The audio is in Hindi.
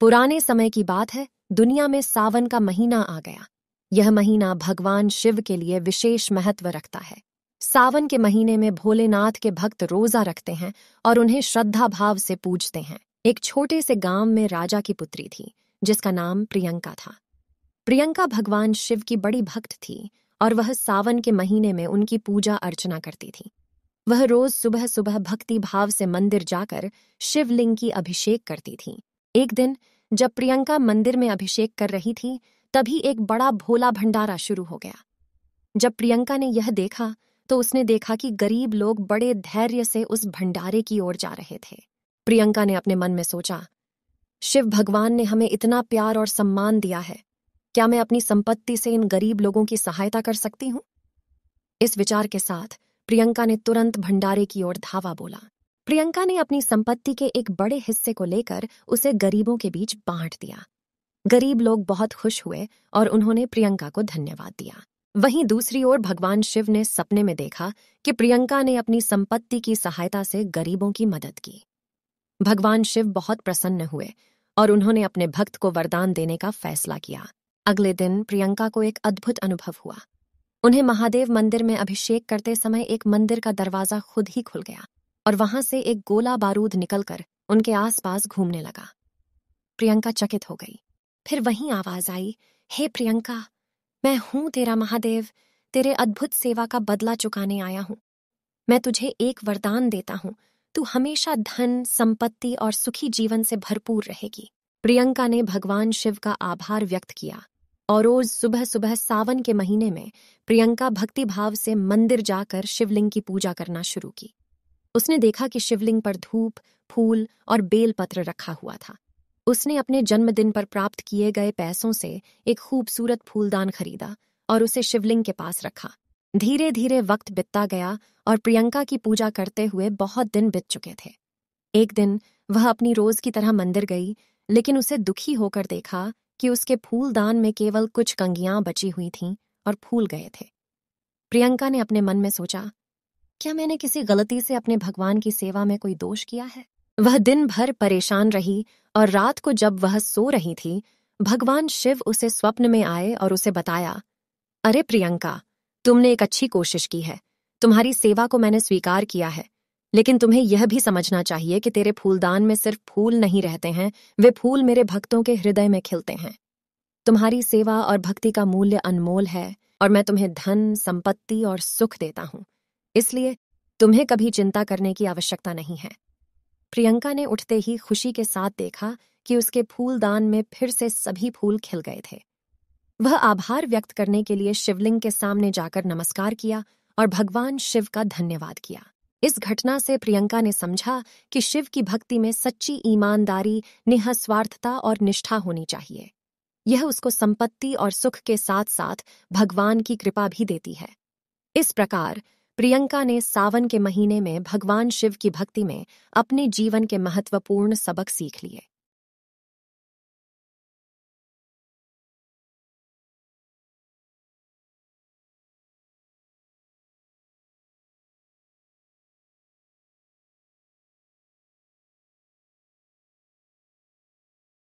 पुराने समय की बात है दुनिया में सावन का महीना आ गया यह महीना भगवान शिव के लिए विशेष महत्व रखता है सावन के महीने में भोलेनाथ के भक्त रोजा रखते हैं और उन्हें श्रद्धा भाव से पूजते हैं एक छोटे से गांव में राजा की पुत्री थी जिसका नाम प्रियंका था प्रियंका भगवान शिव की बड़ी भक्त थी और वह सावन के महीने में उनकी पूजा अर्चना करती थी वह रोज सुबह सुबह भक्ति भाव से मंदिर जाकर शिवलिंग की अभिषेक करती थी एक दिन जब प्रियंका मंदिर में अभिषेक कर रही थी तभी एक बड़ा भोला भंडारा शुरू हो गया जब प्रियंका ने यह देखा तो उसने देखा कि गरीब लोग बड़े धैर्य से उस भंडारे की ओर जा रहे थे प्रियंका ने अपने मन में सोचा शिव भगवान ने हमें इतना प्यार और सम्मान दिया है क्या मैं अपनी संपत्ति से इन गरीब लोगों की सहायता कर सकती हूं इस विचार के साथ प्रियंका ने तुरंत भंडारे की ओर धावा बोला प्रियंका ने अपनी संपत्ति के एक बड़े हिस्से को लेकर उसे गरीबों के बीच बांट दिया गरीब लोग बहुत खुश हुए और उन्होंने प्रियंका को धन्यवाद दिया वहीं दूसरी ओर भगवान शिव ने सपने में देखा कि प्रियंका ने अपनी संपत्ति की सहायता से गरीबों की मदद की भगवान शिव बहुत प्रसन्न हुए और उन्होंने अपने भक्त को वरदान देने का फैसला किया अगले दिन प्रियंका को एक अद्भुत अनुभव हुआ उन्हें महादेव मंदिर में अभिषेक करते समय एक मंदिर का दरवाजा खुद ही खुल गया और वहां से एक गोला बारूद निकलकर उनके आसपास घूमने लगा प्रियंका चकित हो गई फिर वही आवाज आई हे प्रियंका मैं हूं तेरा महादेव तेरे अद्भुत सेवा का बदला चुकाने आया हूं मैं तुझे एक वरदान देता हूं तू हमेशा धन संपत्ति और सुखी जीवन से भरपूर रहेगी प्रियंका ने भगवान शिव का आभार व्यक्त किया और रोज सुबह सुबह सावन के महीने में प्रियंका भक्ति भाव से मंदिर जाकर शिवलिंग की पूजा करना शुरू की उसने देखा कि शिवलिंग पर धूप फूल और बेलपत्र रखा हुआ था उसने अपने जन्मदिन पर प्राप्त किए गए पैसों से एक खूबसूरत फूलदान खरीदा और उसे शिवलिंग के पास रखा धीरे धीरे वक्त बितता गया और प्रियंका की पूजा करते हुए बहुत दिन बीत चुके थे एक दिन वह अपनी रोज की तरह मंदिर गई लेकिन उसे दुखी होकर देखा कि उसके फूलदान में केवल कुछ कंगियां बची हुई थीं और फूल गए थे प्रियंका ने अपने मन में सोचा क्या मैंने किसी गलती से अपने भगवान की सेवा में कोई दोष किया है वह दिन भर परेशान रही और रात को जब वह सो रही थी भगवान शिव उसे स्वप्न में आए और उसे बताया अरे प्रियंका तुमने एक अच्छी कोशिश की है तुम्हारी सेवा को मैंने स्वीकार किया है लेकिन तुम्हें यह भी समझना चाहिए कि तेरे फूलदान में सिर्फ फूल नहीं रहते हैं वे फूल मेरे भक्तों के हृदय में खिलते हैं तुम्हारी सेवा और भक्ति का मूल्य अनमोल है और मैं तुम्हें धन संपत्ति और सुख देता हूँ इसलिए तुम्हें कभी चिंता करने की आवश्यकता नहीं है प्रियंका ने उठते ही खुशी के साथ देखा कि उसके फूलदान में फिर से सभी फूल खिल गए थे वह आभार व्यक्त करने के लिए शिवलिंग के सामने जाकर नमस्कार किया और भगवान शिव का धन्यवाद किया इस घटना से प्रियंका ने समझा कि शिव की भक्ति में सच्ची ईमानदारी निःस्वार्थता और निष्ठा होनी चाहिए यह उसको संपत्ति और सुख के साथ साथ भगवान की कृपा भी देती है इस प्रकार प्रियंका ने सावन के महीने में भगवान शिव की भक्ति में अपने जीवन के महत्वपूर्ण सबक सीख लिए